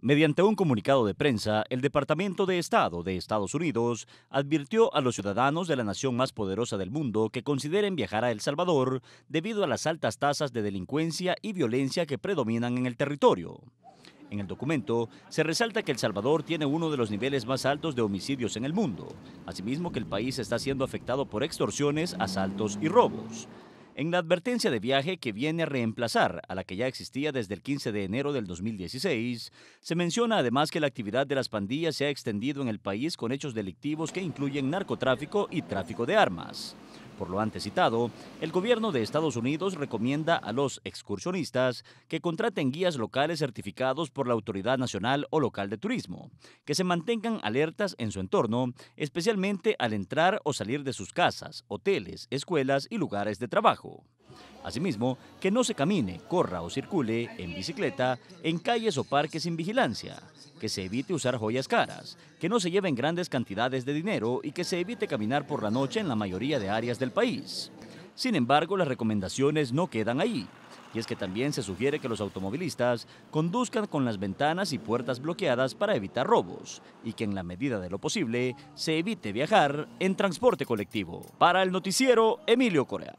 Mediante un comunicado de prensa, el Departamento de Estado de Estados Unidos advirtió a los ciudadanos de la nación más poderosa del mundo que consideren viajar a El Salvador debido a las altas tasas de delincuencia y violencia que predominan en el territorio. En el documento se resalta que El Salvador tiene uno de los niveles más altos de homicidios en el mundo, asimismo que el país está siendo afectado por extorsiones, asaltos y robos en la advertencia de viaje que viene a reemplazar a la que ya existía desde el 15 de enero del 2016, se menciona además que la actividad de las pandillas se ha extendido en el país con hechos delictivos que incluyen narcotráfico y tráfico de armas. Por lo antes citado, el gobierno de Estados Unidos recomienda a los excursionistas que contraten guías locales certificados por la Autoridad Nacional o Local de Turismo, que se mantengan alertas en su entorno, especialmente al entrar o salir de sus casas, hoteles, escuelas y lugares de trabajo. Asimismo, que no se camine, corra o circule en bicicleta en calles o parques sin vigilancia, que se evite usar joyas caras, que no se lleven grandes cantidades de dinero y que se evite caminar por la noche en la mayoría de áreas del país. Sin embargo, las recomendaciones no quedan ahí. Y es que también se sugiere que los automovilistas conduzcan con las ventanas y puertas bloqueadas para evitar robos y que en la medida de lo posible se evite viajar en transporte colectivo. Para el noticiero, Emilio Corea.